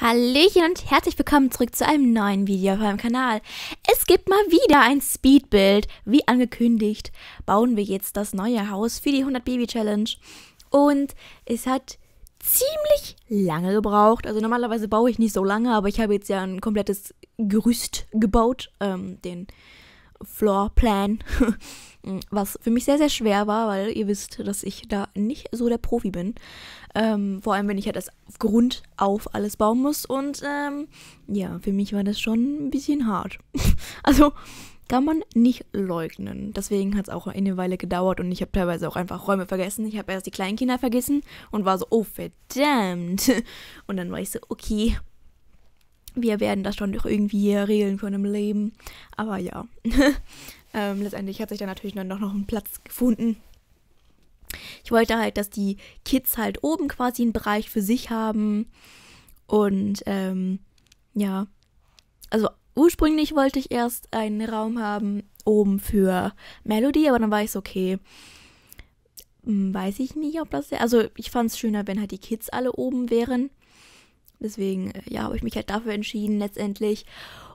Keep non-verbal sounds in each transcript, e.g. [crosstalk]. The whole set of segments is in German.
Hallöchen und herzlich willkommen zurück zu einem neuen Video auf meinem Kanal. Es gibt mal wieder ein Speedbuild. Wie angekündigt, bauen wir jetzt das neue Haus für die 100 Baby Challenge. Und es hat ziemlich lange gebraucht. Also normalerweise baue ich nicht so lange, aber ich habe jetzt ja ein komplettes Gerüst gebaut. Ähm, den Floorplan. [laughs] Mm, was für mich sehr, sehr schwer war, weil ihr wisst, dass ich da nicht so der Profi bin. Ähm, vor allem, wenn ich ja halt das auf Grund auf alles bauen muss. Und ähm, ja, für mich war das schon ein bisschen hart. [laughs] also kann man nicht leugnen. Deswegen hat es auch eine Weile gedauert und ich habe teilweise auch einfach Räume vergessen. Ich habe erst die Kleinkinder vergessen und war so, oh verdammt. [laughs] Und dann war ich so, okay, wir werden das schon doch irgendwie regeln können im Leben. Aber ja. [laughs] Ähm, letztendlich hat sich dann natürlich dann doch noch ein Platz gefunden. Ich wollte halt, dass die Kids halt oben quasi einen Bereich für sich haben. Und ähm, ja, also ursprünglich wollte ich erst einen Raum haben oben für Melody, aber dann war ich so, okay, hm, weiß ich nicht, ob das. Also ich fand es schöner, wenn halt die Kids alle oben wären. Deswegen, äh, ja, habe ich mich halt dafür entschieden letztendlich.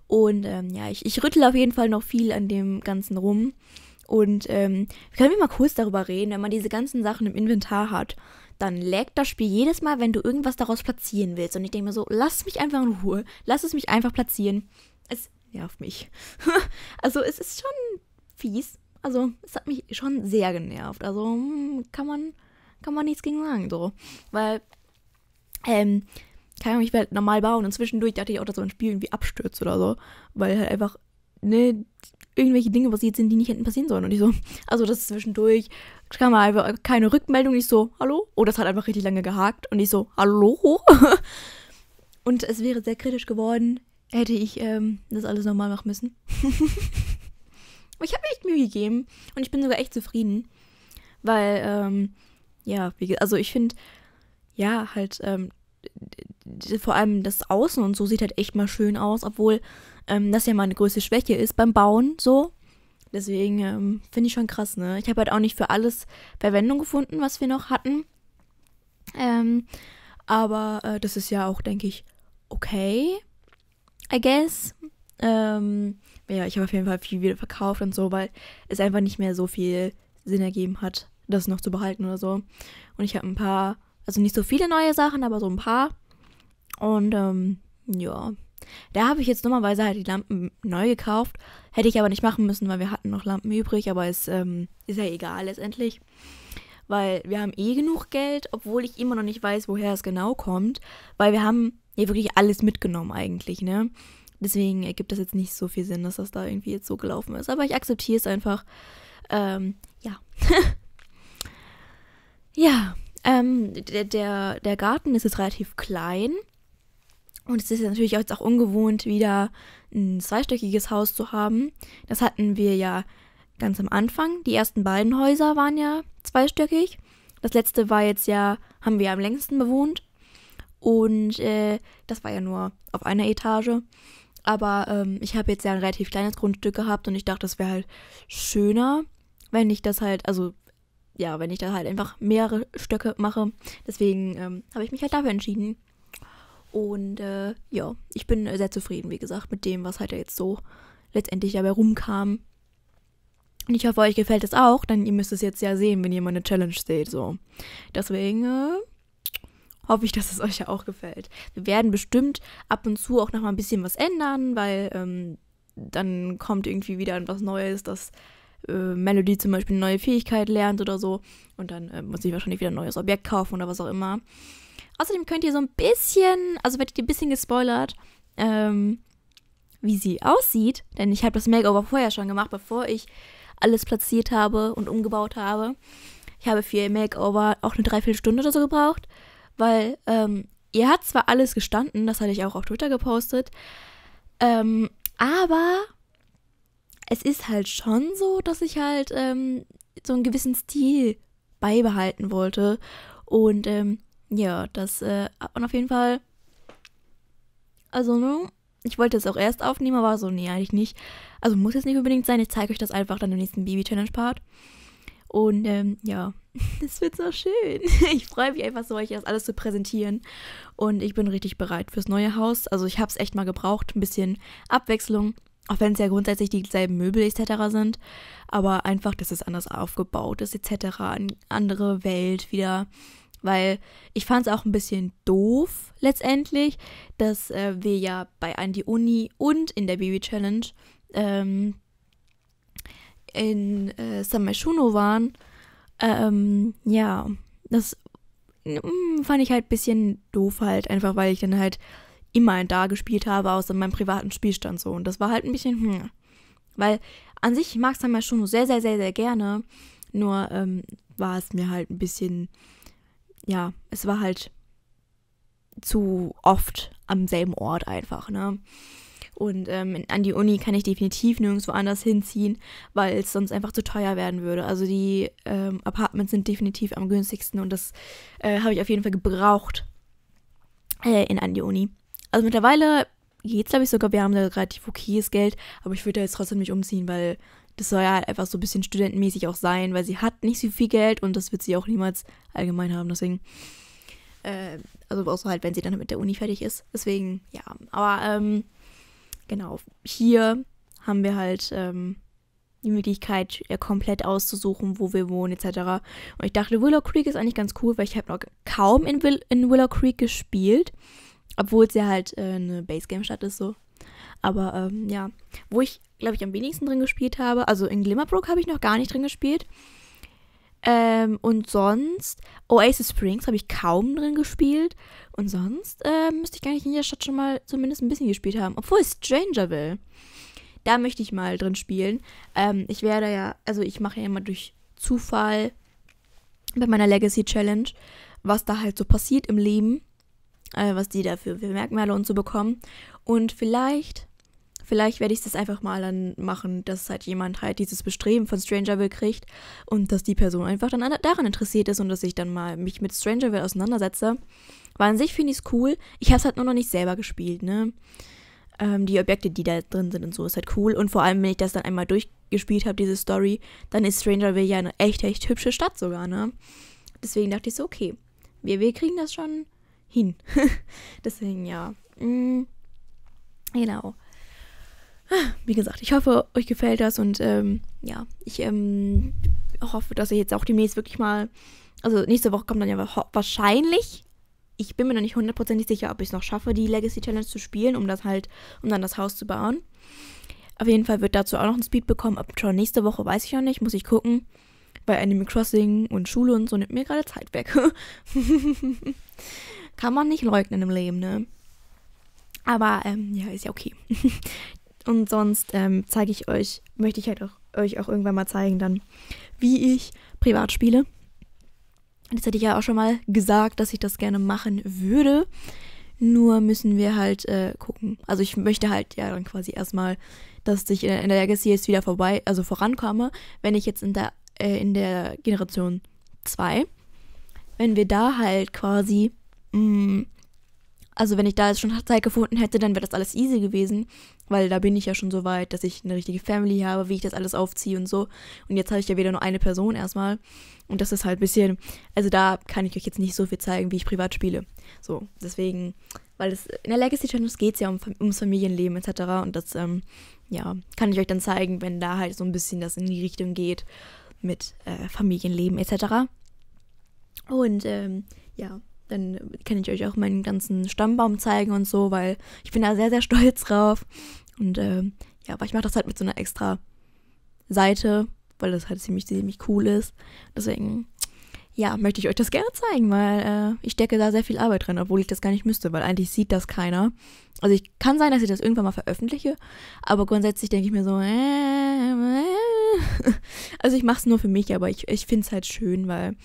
Und ähm, ja, ich, ich rüttel auf jeden Fall noch viel an dem Ganzen rum. Und ähm, können wir mal kurz darüber reden, wenn man diese ganzen Sachen im Inventar hat, dann laggt das Spiel jedes Mal, wenn du irgendwas daraus platzieren willst. Und ich denke mir so, lass mich einfach in Ruhe, lass es mich einfach platzieren. Es nervt mich. [laughs] also es ist schon fies. Also es hat mich schon sehr genervt. Also hm, kann man, kann man nichts gegen sagen. So. Weil ähm, keine Ahnung, ich werde halt normal bauen und zwischendurch dachte ich auch, dass mein Spiel irgendwie abstürzt oder so, weil halt einfach, ne, irgendwelche Dinge passiert sind, die nicht hätten passieren sollen. Und ich so, [laughs] also das zwischendurch kam halt einfach keine Rückmeldung. Ich so, hallo? Oh, das hat einfach richtig lange gehakt. Und ich so, hallo? [laughs] und es wäre sehr kritisch geworden, hätte ich ähm, das alles nochmal machen müssen. [laughs] ich habe mir echt Mühe gegeben und ich bin sogar echt zufrieden. Weil, ähm, ja, wie, also ich finde, ja, halt, ähm, vor allem das Außen und so sieht halt echt mal schön aus, obwohl ähm, das ja meine größte Schwäche ist beim Bauen so. Deswegen ähm, finde ich schon krass, ne? Ich habe halt auch nicht für alles Verwendung gefunden, was wir noch hatten. Ähm, aber äh, das ist ja auch, denke ich, okay. I guess. Ähm, ja, ich habe auf jeden Fall viel wieder verkauft und so, weil es einfach nicht mehr so viel Sinn ergeben hat, das noch zu behalten oder so. Und ich habe ein paar, also nicht so viele neue Sachen, aber so ein paar. Und ähm, ja, da habe ich jetzt dummerweise halt die Lampen neu gekauft. Hätte ich aber nicht machen müssen, weil wir hatten noch Lampen übrig, aber es ähm, ist ja egal letztendlich. Weil wir haben eh genug Geld, obwohl ich immer noch nicht weiß, woher es genau kommt. Weil wir haben ja wirklich alles mitgenommen eigentlich, ne? Deswegen ergibt das jetzt nicht so viel Sinn, dass das da irgendwie jetzt so gelaufen ist. Aber ich akzeptiere es einfach. Ähm, ja. [laughs] ja, ähm, der, der, der Garten ist jetzt relativ klein. Und es ist natürlich jetzt auch ungewohnt, wieder ein zweistöckiges Haus zu haben. Das hatten wir ja ganz am Anfang. Die ersten beiden Häuser waren ja zweistöckig. Das letzte war jetzt ja, haben wir am längsten bewohnt. Und äh, das war ja nur auf einer Etage. Aber ähm, ich habe jetzt ja ein relativ kleines Grundstück gehabt und ich dachte, das wäre halt schöner, wenn ich das halt, also ja, wenn ich da halt einfach mehrere Stöcke mache. Deswegen ähm, habe ich mich halt dafür entschieden. Und äh, ja, ich bin äh, sehr zufrieden, wie gesagt, mit dem, was halt jetzt so letztendlich dabei rumkam. Und ich hoffe, euch gefällt es auch, denn ihr müsst es jetzt ja sehen, wenn ihr mal eine Challenge seht. So. Deswegen äh, hoffe ich, dass es [laughs] euch ja auch gefällt. Wir werden bestimmt ab und zu auch nochmal ein bisschen was ändern, weil ähm, dann kommt irgendwie wieder was Neues, dass äh, Melody zum Beispiel eine neue Fähigkeit lernt oder so. Und dann äh, muss ich wahrscheinlich wieder ein neues Objekt kaufen oder was auch immer. Außerdem könnt ihr so ein bisschen, also werdet ihr ein bisschen gespoilert, ähm, wie sie aussieht. Denn ich habe das Makeover vorher schon gemacht, bevor ich alles platziert habe und umgebaut habe. Ich habe für ihr Makeover auch eine Dreiviertelstunde oder so gebraucht, weil ähm, ihr hat zwar alles gestanden, das hatte ich auch auf Twitter gepostet, ähm, aber es ist halt schon so, dass ich halt ähm, so einen gewissen Stil beibehalten wollte. Und ähm, ja, das, äh, man auf jeden Fall. Also, ne? Ich wollte es auch erst aufnehmen, aber so, nee, eigentlich nicht. Also muss es nicht unbedingt sein. Ich zeige euch das einfach dann im nächsten Baby-Challenge-Part. Und ähm, ja, [laughs] es wird so schön. [laughs] Ich freue mich einfach so, euch das alles zu präsentieren. Und ich bin richtig bereit fürs neue Haus. Also ich habe es echt mal gebraucht. Ein bisschen Abwechslung. Auch wenn es ja grundsätzlich dieselben Möbel etc. sind. Aber einfach, dass es anders aufgebaut ist etc. Eine andere Welt wieder. Weil ich fand es auch ein bisschen doof letztendlich, dass äh, wir ja bei Andy Uni und in der Baby Challenge ähm, in äh, Samashuno waren. Ähm, ja, das mh, mm, fand ich halt ein bisschen doof halt, einfach weil ich dann halt immer da gespielt habe, außer meinem privaten Spielstand so. Und das war halt ein bisschen, hm. Weil an sich mag Samashuno sehr, sehr, sehr, sehr gerne. Nur ähm, war es mir halt ein bisschen ja, es war halt zu oft am selben Ort einfach, ne? Und ähm, an die Uni kann ich definitiv nirgendwo anders hinziehen, weil es sonst einfach zu teuer werden würde. Also die ähm, Apartments sind definitiv am günstigsten und das äh, habe ich auf jeden Fall gebraucht äh, in an die Uni. Also mittlerweile geht es, glaube ich, sogar, wir haben da relativ okayes Geld, aber ich würde da jetzt trotzdem nicht umziehen, weil das soll ja halt einfach so ein bisschen studentenmäßig auch sein, weil sie hat nicht so viel Geld und das wird sie auch niemals allgemein haben, deswegen. Äh, also außer halt, wenn sie dann mit der Uni fertig ist. Deswegen, ja. Aber ähm, genau, hier haben wir halt ähm, die Möglichkeit, ja, komplett auszusuchen, wo wir wohnen, etc. Und ich dachte, Willow Creek ist eigentlich ganz cool, weil ich habe noch kaum in, Will in Willow Creek gespielt. Obwohl es ja halt äh, eine game stadt ist, so. Aber ähm, ja, wo ich, glaube ich, am wenigsten drin gespielt habe, also in Glimmerbrook habe ich noch gar nicht drin gespielt. Ähm, und sonst, Oasis Springs habe ich kaum drin gespielt. Und sonst ähm, müsste ich gar nicht in der Stadt schon mal zumindest ein bisschen gespielt haben. Obwohl Strangerville. Da möchte ich mal drin spielen. Ähm, ich werde ja, also ich mache ja immer durch Zufall bei meiner Legacy Challenge, was da halt so passiert im Leben äh, was die dafür für Merkmale und so bekommen. Und vielleicht, vielleicht werde ich das einfach mal dann machen, dass halt jemand halt dieses Bestreben von Strangerville kriegt und dass die Person einfach dann daran interessiert ist und dass ich dann mal mich mit Strangerville auseinandersetze. Weil an sich finde ich es cool. Ich habe es halt nur noch nicht selber gespielt, ne? Ähm, die Objekte, die da drin sind und so, ist halt cool. Und vor allem, wenn ich das dann einmal durchgespielt habe, diese Story, dann ist Strangerville ja eine echt, echt hübsche Stadt sogar, ne? Deswegen dachte ich so, okay, wir, wir kriegen das schon hin. [laughs] Deswegen ja. Mm, genau. Wie gesagt, ich hoffe, euch gefällt das und ähm, ja, ich ähm, hoffe, dass ihr jetzt auch demnächst wirklich mal, also nächste Woche kommt dann ja wahrscheinlich, ich bin mir noch nicht hundertprozentig sicher, ob ich es noch schaffe, die Legacy Challenge zu spielen, um das halt, um dann das Haus zu bauen. Auf jeden Fall wird dazu auch noch ein Speed bekommen, ob schon nächste Woche weiß ich noch nicht, muss ich gucken, Bei Animal Crossing und Schule und so nimmt mir gerade Zeit weg. [laughs] Kann man nicht leugnen im Leben, ne? Aber ähm, ja, ist ja okay. [laughs] Und sonst ähm, zeige ich euch, möchte ich halt auch, euch auch irgendwann mal zeigen, dann, wie ich privat spiele. Das hätte ich ja auch schon mal gesagt, dass ich das gerne machen würde. Nur müssen wir halt äh, gucken. Also ich möchte halt ja dann quasi erstmal, dass ich in der Legacy jetzt wieder vorbei, also vorankomme, wenn ich jetzt in der, äh, in der Generation 2, wenn wir da halt quasi Mm. also wenn ich da jetzt schon Zeit gefunden hätte, dann wäre das alles easy gewesen, weil da bin ich ja schon so weit, dass ich eine richtige Family habe, wie ich das alles aufziehe und so. Und jetzt habe ich ja wieder nur eine Person erstmal. Und das ist halt ein bisschen, also da kann ich euch jetzt nicht so viel zeigen, wie ich privat spiele. So, deswegen, weil es in der Legacy Channels geht es ja um, ums Familienleben etc. Und das, ähm, ja, kann ich euch dann zeigen, wenn da halt so ein bisschen das in die Richtung geht mit äh, Familienleben etc. Und ähm, ja, dann kann ich euch auch meinen ganzen Stammbaum zeigen und so, weil ich bin da sehr, sehr [laughs] stolz drauf. Und äh, ja, aber ich mache das halt mit so einer extra Seite, weil das halt ziemlich, ziemlich cool ist. Deswegen, ja, möchte ich euch das gerne zeigen, weil äh, ich stecke da sehr viel Arbeit drin, obwohl ich das gar nicht müsste, weil eigentlich sieht das keiner. Also ich kann sein, dass ich das irgendwann mal veröffentliche, aber grundsätzlich denke ich mir so, äh, äh. [laughs] also ich mache es nur für mich, aber ich, ich finde es halt schön, weil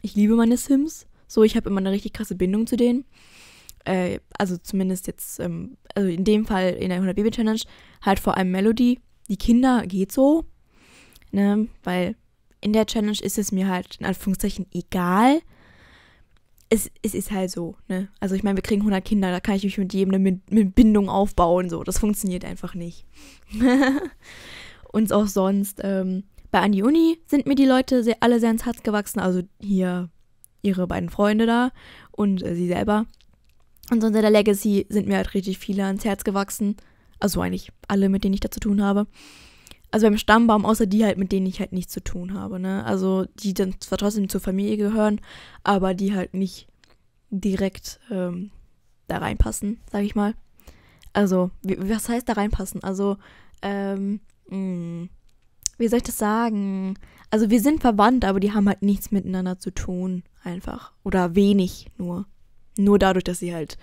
ich liebe meine Sims so, ich habe immer eine richtig krasse Bindung zu denen. Äh, also zumindest jetzt, ähm, also in dem Fall in der 100 Baby Challenge, halt vor allem Melody. Die Kinder geht so, ne? Weil in der Challenge ist es mir halt in Anführungszeichen egal. Es, es ist halt so, ne? Also ich meine, wir kriegen 100 Kinder, da kann ich mich mit jedem eine mit Bindung aufbauen, so. Das funktioniert einfach nicht. [laughs] Und auch sonst, ähm, bei Uni sind mir die Leute sehr, alle sehr ins Herz gewachsen. Also hier ihre beiden Freunde da und äh, sie selber. Und sonst in der Legacy sind mir halt richtig viele ans Herz gewachsen. Also eigentlich alle, mit denen ich da zu tun habe. Also beim Stammbaum, außer die halt, mit denen ich halt nichts zu tun habe, ne? Also die dann zwar trotzdem zur Familie gehören, aber die halt nicht direkt ähm, da reinpassen, sag ich mal. Also, was heißt da reinpassen? Also, ähm, mh, hm wie soll ich das sagen? Also wir sind verwandt, aber die haben halt nichts miteinander zu tun, einfach. Oder wenig nur. Nur dadurch, dass sie halt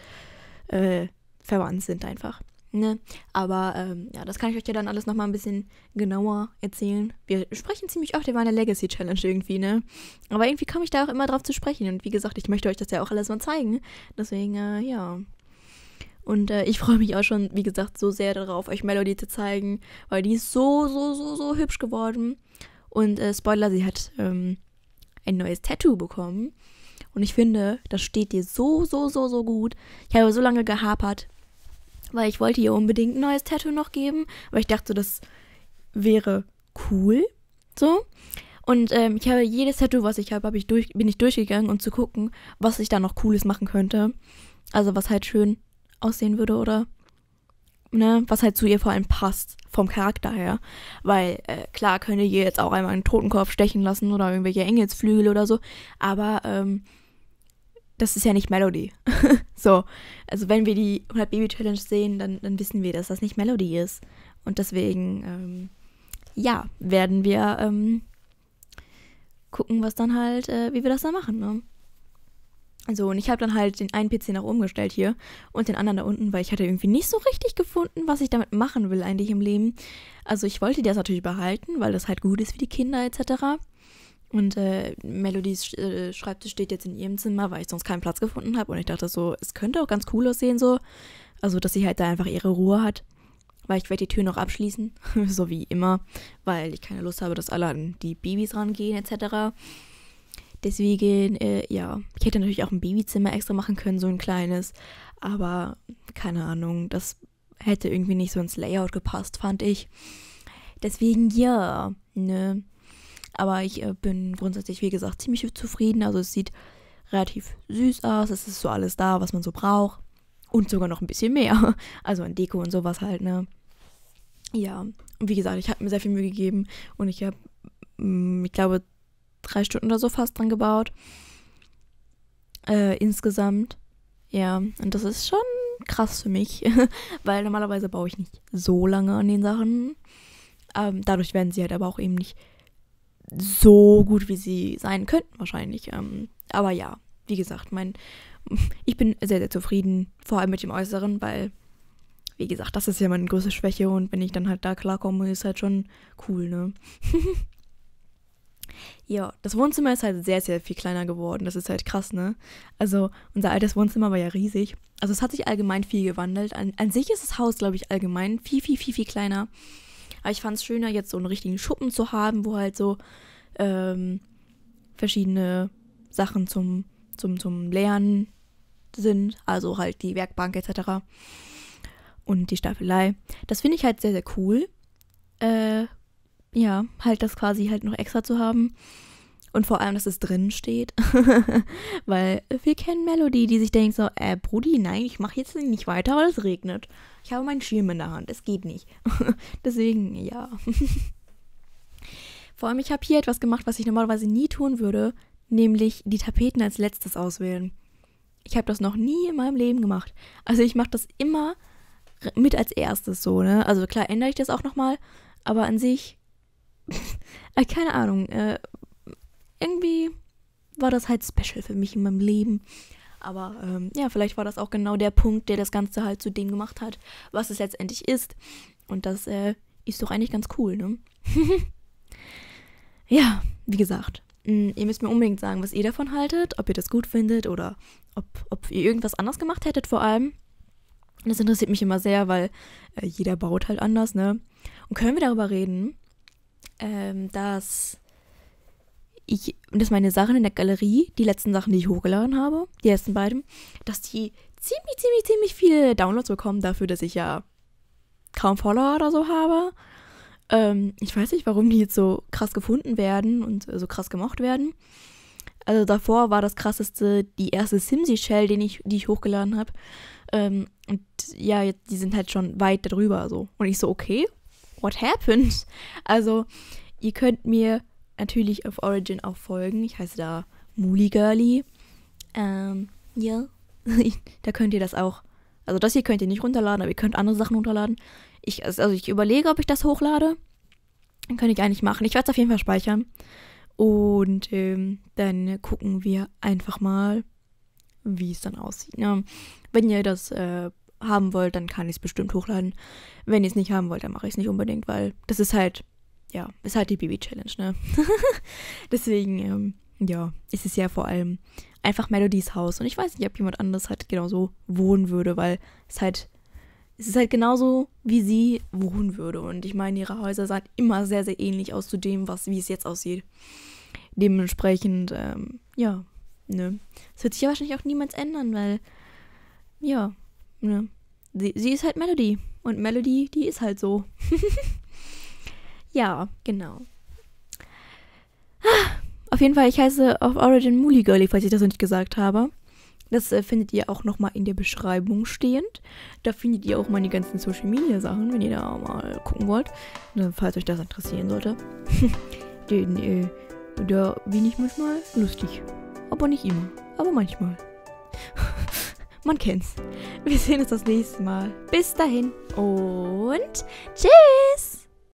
äh, verwandt sind einfach. Ne? Aber ähm, ja, das kann ich euch ja dann alles nochmal ein bisschen genauer erzählen. Wir sprechen ziemlich oft über eine Legacy Challenge irgendwie, ne? Aber irgendwie komme ich da auch immer drauf zu sprechen. Und wie gesagt, ich möchte euch das ja auch alles mal zeigen. Deswegen, äh, ja, und äh, ich freue mich auch schon, wie gesagt, so sehr darauf, euch Melody zu zeigen, weil die ist so, so, so, so hübsch geworden. Und äh, Spoiler, sie hat ähm, ein neues Tattoo bekommen. Und ich finde, das steht dir so, so, so, so gut. Ich habe so lange gehapert, weil ich wollte ihr unbedingt ein neues Tattoo noch geben. Aber ich dachte, das wäre cool. So. Und ähm, ich habe jedes Tattoo, was ich habe, hab ich durch, bin ich durchgegangen, um zu gucken, was ich da noch Cooles machen könnte. Also was halt schön aussehen würde oder ne, was halt zu ihr vor allem passt vom Charakter her, weil äh, klar könnte ihr jetzt auch einmal einen Totenkopf stechen lassen oder irgendwelche Engelsflügel oder so, aber ähm, das ist ja nicht Melody. [laughs] so, also wenn wir die 100 Baby Challenge sehen, dann, dann wissen wir, dass das nicht Melody ist und deswegen ähm, ja werden wir ähm, gucken, was dann halt, äh, wie wir das dann machen. Ne? So, und ich habe dann halt den einen PC nach oben gestellt hier und den anderen da unten, weil ich hatte irgendwie nicht so richtig gefunden, was ich damit machen will eigentlich im Leben. Also ich wollte das natürlich behalten, weil das halt gut ist für die Kinder etc. Und äh, Melodies äh, Schreibtisch steht jetzt in ihrem Zimmer, weil ich sonst keinen Platz gefunden habe. Und ich dachte so, es könnte auch ganz cool aussehen so. Also, dass sie halt da einfach ihre Ruhe hat. Weil ich werde die Tür noch abschließen, [laughs] so wie immer, weil ich keine Lust habe, dass alle an die Babys rangehen etc. Deswegen, äh, ja, ich hätte natürlich auch ein Babyzimmer extra machen können, so ein kleines. Aber keine Ahnung, das hätte irgendwie nicht so ins Layout gepasst, fand ich. Deswegen ja, ne. Aber ich äh, bin grundsätzlich, wie gesagt, ziemlich zufrieden. Also es sieht relativ süß aus. Es ist so alles da, was man so braucht. Und sogar noch ein bisschen mehr. [laughs] Also an Deko und sowas halt, ne. Ja. Und wie gesagt, ich habe mir sehr viel Mühe gegeben und ich habe, mm, ich glaube, drei Stunden oder so fast dran gebaut. Äh, insgesamt. Ja, und das ist schon krass für mich, [laughs] weil normalerweise baue ich nicht so lange an den Sachen. Ähm, dadurch werden sie halt aber auch eben nicht so gut, wie sie sein könnten wahrscheinlich. Ähm, aber ja, wie gesagt, mein, [laughs] ich bin sehr, sehr zufrieden, vor allem mit dem Äußeren, weil, wie gesagt, das ist ja meine größte Schwäche und wenn ich dann halt da klarkomme, ist halt schon cool, ne? [laughs] Ja, das Wohnzimmer ist halt sehr, sehr viel kleiner geworden. Das ist halt krass, ne? Also unser altes Wohnzimmer war ja riesig. Also es hat sich allgemein viel gewandelt. An, an sich ist das Haus, glaube ich, allgemein viel, viel, viel, viel kleiner. Aber ich fand es schöner, jetzt so einen richtigen Schuppen zu haben, wo halt so ähm, verschiedene Sachen zum, zum, zum Lernen sind. Also halt die Werkbank etc. Und die Staffelei. Das finde ich halt sehr, sehr cool. Äh, ja, halt das quasi halt noch extra zu haben. Und vor allem, dass es drin steht. [laughs] weil wir kennen Melody, die sich denkt so, äh, Brudi, nein, ich mache jetzt nicht weiter, weil es regnet. Ich habe meinen Schirm in der Hand, es geht nicht. [laughs] Deswegen, ja. [laughs] vor allem, ich habe hier etwas gemacht, was ich normalerweise nie tun würde, nämlich die Tapeten als letztes auswählen. Ich habe das noch nie in meinem Leben gemacht. Also ich mache das immer mit als erstes so, ne? Also klar ändere ich das auch nochmal, aber an sich äh, keine Ahnung. Äh, irgendwie war das halt special für mich in meinem Leben. Aber ähm, ja, vielleicht war das auch genau der Punkt, der das Ganze halt zu dem gemacht hat, was es letztendlich ist. Und das äh, ist doch eigentlich ganz cool, ne? [laughs] ja, wie gesagt, mh, hm, ihr müsst mir unbedingt sagen, was ihr davon haltet, ob ihr das gut findet oder ob, ob ihr irgendwas anders gemacht hättet vor allem. Das interessiert mich immer sehr, weil äh, jeder baut halt anders, ne? Und können wir darüber reden? ähm, dass ich, dass meine Sachen in der Galerie, die letzten Sachen, die ich hochgeladen habe, die letzten beiden, dass die ziemlich, ziemlich, ziemlich viele Downloads bekommen dafür, dass ich ja kaum Follower oder so habe. Ähm, ich weiß nicht, warum die jetzt so krass gefunden werden und äh, so krass gemocht werden. Also davor war das krasseste die erste simsy shell ich, die ich hochgeladen habe. Ähm, und ja, die sind halt schon weit darüber so. Und ich so, okay, what happened? Also, ihr könnt mir natürlich auf Origin auch folgen. Ich heiße da Muli Girly. Ähm, ja. [laughs] da könnt ihr das auch. Also das hier könnt ihr nicht runterladen, aber ihr könnt andere Sachen runterladen. Ich, also ich überlege, ob ich das hochlade. Dann könnte ich eigentlich machen. Ich werde es auf jeden Fall speichern. Und ähm, dann gucken wir einfach mal, wie es dann aussieht. Ne? Wenn ihr das äh, haben wollt, dann kann ich es bestimmt hochladen. Wenn ihr es nicht haben wollt, dann mache ich es nicht unbedingt, weil das ist halt, ja, ist halt die Baby-Challenge, ne? [laughs] Deswegen, ähm, ja, ist es ja vor allem einfach Melodies Haus. Und ich weiß nicht, ob jemand anders halt genauso wohnen würde, weil es halt, es ist halt genauso, wie sie wohnen würde. Und ich meine, ihre Häuser sahen immer sehr, sehr ähnlich aus zu dem, was, wie es jetzt aussieht. Dementsprechend, ähm, ja, ne. Es wird sich ja wahrscheinlich auch niemals ändern, weil, ja, ne sie, sie ist halt Melody. Und Melody, die ist halt so. [laughs] ja, genau. Ah, auf jeden Fall, ich heiße auf Origin Muli Girlie, falls ich das noch nicht gesagt habe. Das äh, findet ihr auch nochmal in der Beschreibung stehend. Da findet ihr auch meine ganzen Social Media Sachen, wenn ihr da mal gucken wollt. Ne, falls euch das interessieren sollte. [laughs] Den, äh, da bin ich manchmal lustig. Aber nicht immer. Aber manchmal. [laughs] man kennt's. Wir sehen uns das nächste Mal. Bis dahin und tschüss!